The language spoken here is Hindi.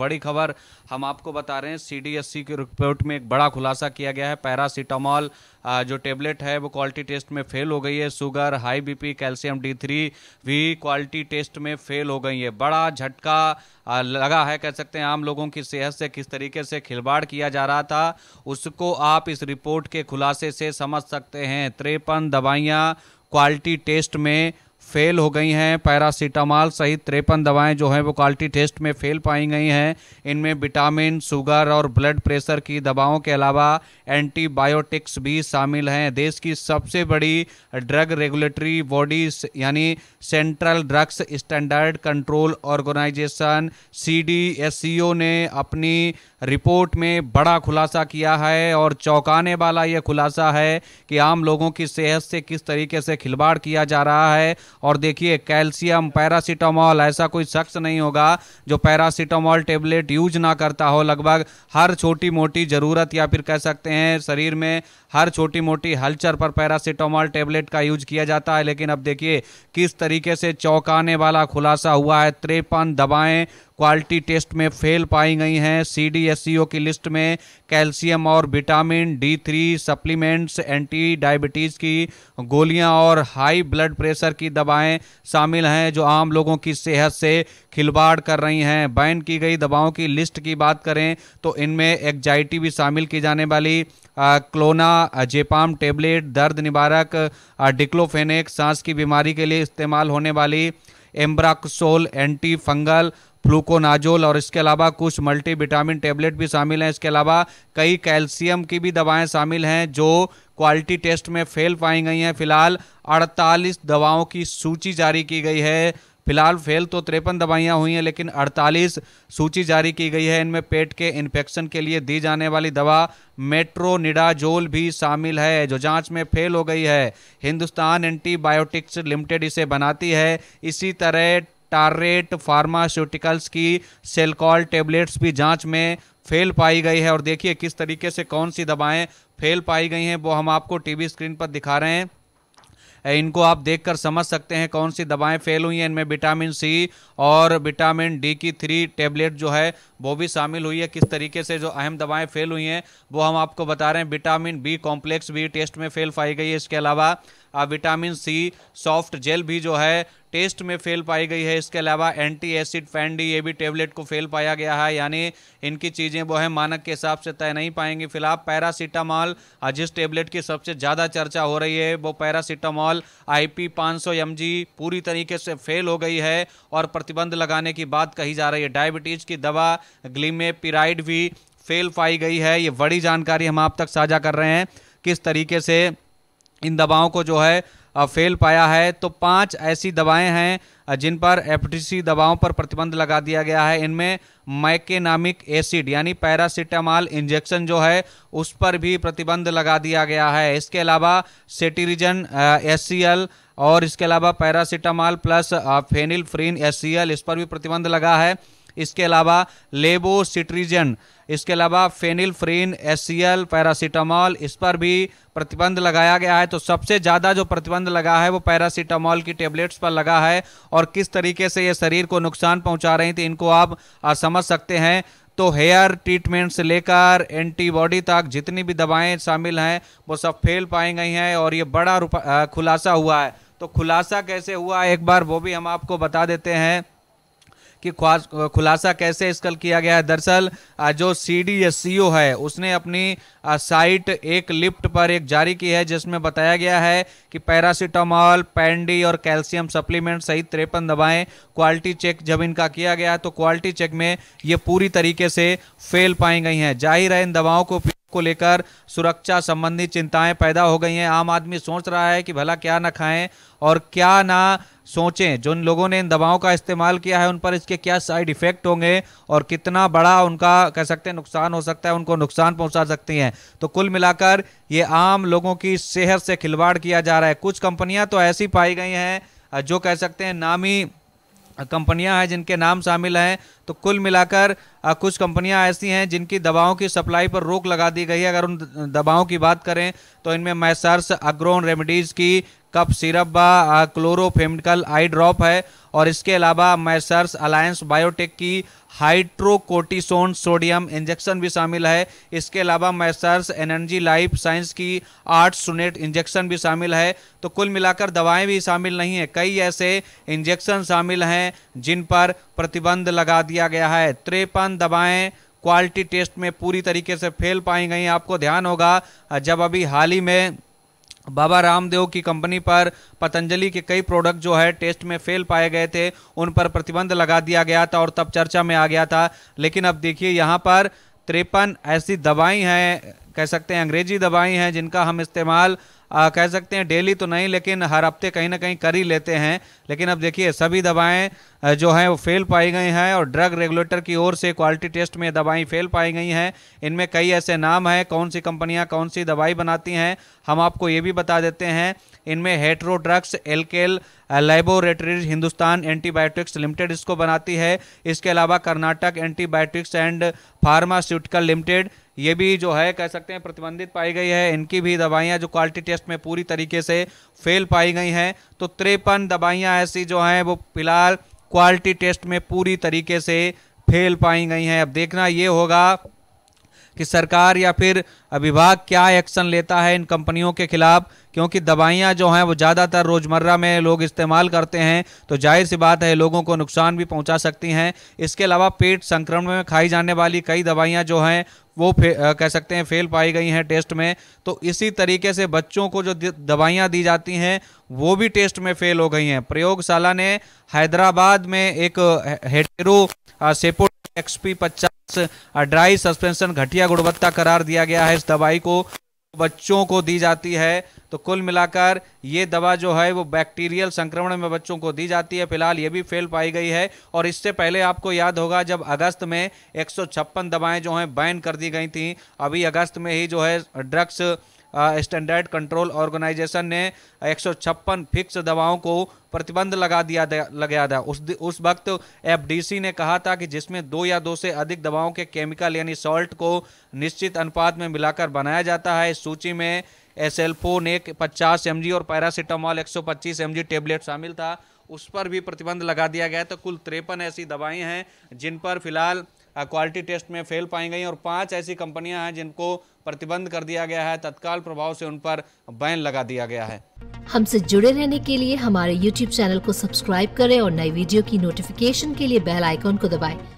बड़ी खबर हम आपको बता रहे हैं सीडीएससी की रिपोर्ट में एक बड़ा खुलासा किया गया है पैरासीटामॉल जो टेबलेट है वो क्वालिटी टेस्ट में फेल हो गई है sugar high BP calcium D three भी क्वालिटी टेस्ट में फेल हो गई है बड़ा झटका लगा है कह सकते हैं आम लोगों की सेहत से किस तरीके से खिलवाड़ किया जा रहा था उसको आप इस रिपोर्ट के खुलासे से समझ सकते हैं त्रेपन दवाइयाँ क्वालिटी टेस्ट में फेल हो गई हैं पैरासीटामॉल सहित तिरपन दवाएं जो हैं वो क्वालिटी टेस्ट में फेल पाई गई हैं इनमें विटामिन शुगर और ब्लड प्रेशर की दवाओं के अलावा एंटीबायोटिक्स भी शामिल हैं देश की सबसे बड़ी ड्रग रेगुलेटरी बॉडी यानी central drugs standard control organisation C ने अपनी रिपोर्ट में बड़ा खुलासा किया है और चौंकाने वाला ये खुलासा है कि आम लोगों की सेहत से किस तरीके से खिलवाड़ किया जा रहा है और देखिए कैल्शियम पैरासीटामॉल ऐसा कोई शख्स नहीं होगा जो पैरासीटामॉल टेबलेट यूज ना करता हो लगभग हर छोटी मोटी ज़रूरत या फिर कह सकते हैं शरीर में हर छोटी मोटी हलचल पर पैरासीटामॉल टेबलेट का यूज किया जाता है लेकिन अब देखिए किस तरीके से चौंकाने वाला खुलासा हुआ है त्रेपन दवाएं क्वालिटी टेस्ट में फेल पाई गई हैं सी डी एस ई ओ की लिस्ट में कैल्शियम और vitamin D three supplements anti diabetes की गोलियां और हाई ब्लड प्रेशर की दवाएं शामिल हैं जो आम लोगों की सेहत से खिलवाड़ कर रही हैं बैन की गई दवाओं की लिस्ट की बात करें तो इनमें एग्जाइटी भी शामिल की जाने वाली आ, क्लोना जेपाम टेबलेट दर्द निवारक डिक्लोफेनेक सांस की बीमारी के लिए इस्तेमाल होने वाली एम्ब्राक्सोल एंटी फंगल फ्लूकोनाजोल और इसके अलावा कुछ मल्टीविटामिन टेबलेट भी शामिल हैं इसके अलावा कई कैल्शियम की भी दवाएं शामिल हैं जो क्वालिटी टेस्ट में फेल पाई गई हैं फिलहाल 48 दवाओं की सूची जारी की गई है फिलहाल फेल तो तिरपन दवाइयाँ हुई हैं लेकिन 48 सूची जारी की गई है इनमें पेट के इन्फेक्शन के लिए दी जाने वाली दवा मेट्रोनिडाजोल भी शामिल है जो जांच में फेल हो गई है हिंदुस्तान एंटीबायोटिक्स लिमिटेड इसे बनाती है इसी तरह टारेट फार्मास्यूटिकल्स की सेलकॉल टेबलेट्स भी जांच में फेल पाई गई है और देखिए किस तरीके से कौन सी दवाएं फेल पाई गई हैं वो हम आपको टीवी स्क्रीन पर दिखा रहे हैं इनको आप देखकर समझ सकते हैं कौन सी दवाएं फेल हुई हैं इनमें विटामिन सी और विटामिन डी की थ्री टेबलेट जो है वो भी शामिल हुई है किस तरीके से जो अहम दवाएं फेल हुई हैं वो हम आपको बता रहे हैं विटामिन बी कॉम्प्लेक्स भी टेस्ट में फेल पाई गई है इसके अलावा विटामिन सी सॉफ्ट जेल भी जो है टेस्ट में फेल पाई गई है इसके अलावा एंटी एसिड फैंडी ये भी टेबलेट को फेल पाया गया है यानी इनकी चीज़ें वो है मानक के हिसाब से तय नहीं पाएंगी फिलहाल पैरासीटामॉल जिस टेबलेट की सबसे ज़्यादा चर्चा हो रही है वो पैरासीटामॉल आई पी पाँच पूरी तरीके से फेल हो गई है और प्रतिबंध लगाने की बात कही जा रही है डायबिटीज़ की दवा ग्लीमेपिराइड भी फेल पाई गई है ये बड़ी जानकारी हम आप तक साझा कर रहे हैं किस तरीके से इन दवाओं को जो है फेल पाया है तो पांच ऐसी दवाएं हैं जिन पर एफडीसी दवाओं पर प्रतिबंध लगा दिया गया है इनमें मैकेनामिक एसिड यानी पैरासीटामॉल इंजेक्शन जो है उस पर भी प्रतिबंध लगा दिया गया है इसके अलावा सेटिरिजन एस और इसके अलावा paracetamol plus phenylephrine S इस पर भी प्रतिबंध लगा है इसके अलावा लेबोसिट्रीजन इसके अलावा फेनिल फ्रीन एस पैरासीटामॉल इस पर भी प्रतिबंध लगाया गया है तो सबसे ज़्यादा जो प्रतिबंध लगा है वो पैरासीटामॉल की टेबलेट्स पर लगा है और किस तरीके से ये शरीर को नुकसान पहुंचा रही थी इनको आप समझ सकते हैं तो हेयर ट्रीटमेंट से लेकर एंटीबॉडी तक जितनी भी दवाएं शामिल हैं वो सब फेल पाई गई हैं और ये बड़ा खुलासा हुआ है तो खुलासा कैसे हुआ एक बार वो भी हम आपको बता देते हैं कि खुलासा कैसे इस कल किया गया है दरअसल जो सी डी एस सी ओ है उसने अपनी साइट एक लिफ्ट पर एक जारी की है जिसमें बताया गया है कि पैरासीटामॉल पैंडी और कैल्शियम सप्लीमेंट सहित तिरपन दवाएं क्वालिटी चेक जब इनका किया गया तो क्वालिटी चेक में ये पूरी तरीके से फेल पाई गई हैं जाहिर है इन दवाओं को को लेकर सुरक्षा संबंधी चिंताएं पैदा हो गई हैं आम आदमी सोच रहा है कि भला क्या ना खाएं और क्या ना सोचें जिन लोगों ने इन दवाओं का इस्तेमाल किया है उन पर इसके क्या साइड इफ़ेक्ट होंगे और कितना बड़ा उनका कह सकते हैं नुकसान हो सकता है उनको नुकसान पहुंचा सकती हैं तो कुल मिलाकर ये आम लोगों की सेहत से खिलवाड़ किया जा रहा है कुछ कंपनियां तो ऐसी पाई गई हैं जो कह सकते हैं नामी कंपनियां हैं जिनके नाम शामिल हैं तो कुल मिलाकर कुछ कंपनियां ऐसी हैं जिनकी दवाओं की सप्लाई पर रोक लगा दी गई है अगर उन दवाओं की बात करें तो इनमें मैसर्स अग्रोन रेमेडीज़ की कप सिरप व क्लोरोफेमिकल आई ड्रॉप है और इसके अलावा मैसर्स अलायंस बायोटेक की हाइड्रोकोटिसोन सोडियम इंजेक्शन भी शामिल है इसके अलावा मैसर्स एनर्जी लाइफ साइंस की आठ सुनेट इंजेक्शन भी शामिल है तो कुल मिलाकर दवाएं भी शामिल नहीं हैं कई ऐसे इंजेक्शन शामिल हैं जिन पर प्रतिबंध लगा दिया दिया गया है त्रेपन दवाएं क्वालिटी टेस्ट में पूरी तरीके से फेल पाई गई आपको ध्यान होगा जब अभी हाल ही में बाबा रामदेव की कंपनी पर पतंजलि के कई प्रोडक्ट जो है टेस्ट में फेल पाए गए थे उन पर प्रतिबंध लगा दिया गया था और तब चर्चा में आ गया था लेकिन अब देखिए यहाँ पर त्रेपन ऐसी दवाई हैं कह सकते हैं अंग्रेजी दवाई हैं जिनका हम इस्तेमाल आ, कह सकते हैं डेली तो नहीं लेकिन हर हफ्ते कहीं ना कहीं कर ही लेते हैं लेकिन अब देखिए सभी दवाएं जो हैं वो फेल पाई गई हैं और ड्रग रेगुलेटर की ओर से क्वालिटी टेस्ट में दवाएं फेल पाई गई हैं इनमें कई ऐसे नाम हैं कौन सी कंपनियां कौन सी दवाई बनाती हैं हम आपको ये भी बता देते हैं इनमें हेट्रो ड्रग्स एलकेल लेबोरेटरीज हिंदुस्तान एंटीबायोटिक्स लिमिटेड इसको बनाती है इसके अलावा Karnataka antibiotics and pharmaceutical limited ये भी जो है कह सकते हैं प्रतिबंधित पाई गई है इनकी भी दवाइयां जो क्वालिटी टेस्ट में पूरी तरीके से फेल पाई गई हैं तो तिरपन दवाइयां ऐसी जो हैं वो फिलहाल क्वालिटी टेस्ट में पूरी तरीके से फेल पाई गई हैं अब देखना ये होगा कि सरकार या फिर विभाग क्या एक्शन लेता है इन कंपनियों के खिलाफ क्योंकि दवाइयाँ जो हैं वो ज़्यादातर रोज़मर्रा में लोग इस्तेमाल करते हैं तो जाहिर सी बात है लोगों को नुकसान भी पहुँचा सकती हैं इसके अलावा पेट संक्रमण में खाई जाने वाली कई दवाइयाँ जो हैं वो आ, कह सकते हैं फेल पाई गई हैं टेस्ट में तो इसी तरीके से बच्चों को जो दवाइयाँ दी जाती हैं वो भी टेस्ट में फेल हो गई हैं प्रयोगशाला ने हैदराबाद में एक हेटेरो सेपो एक्सपी पचास ड्राई सस्पेंशन घटिया गुणवत्ता करार दिया गया है इस दवाई को बच्चों को दी जाती है तो कुल मिलाकर ये दवा जो है वो बैक्टीरियल संक्रमण में बच्चों को दी जाती है फिलहाल ये भी फेल पाई गई है और इससे पहले आपको याद होगा जब अगस्त में एक दवाएं जो हैं बैन कर दी गई थी अभी अगस्त में ही जो है ड्रग्स स्टैंडर्ड कंट्रोल ऑर्गेनाइजेशन ने एक फिक्स दवाओं को प्रतिबंध लगा दिया लगाया था उस उस वक्त एफडीसी ने कहा था कि जिसमें दो या दो से अधिक दवाओं के केमिकल यानी सॉल्ट को निश्चित अनुपात में मिलाकर बनाया जाता है इस सूची में एक पचास एम और पैरासीटामॉल पच्चीस एम टेबलेट शामिल था उस पर भी प्रतिबंध लगा दिया गया तो कुल तिरपन ऐसी दवाएँ हैं जिन पर फिलहाल क्वालिटी टेस्ट में फेल पाई गई और पाँच ऐसी कंपनियां हैं जिनको प्रतिबंध कर दिया गया है तत्काल प्रभाव से उन पर बैन लगा दिया गया है हमसे जुड़े रहने के लिए हमारे YouTube चैनल को सब्सक्राइब करें और नई वीडियो की नोटिफिकेशन के लिए बेल आइकॉन को दबाएं।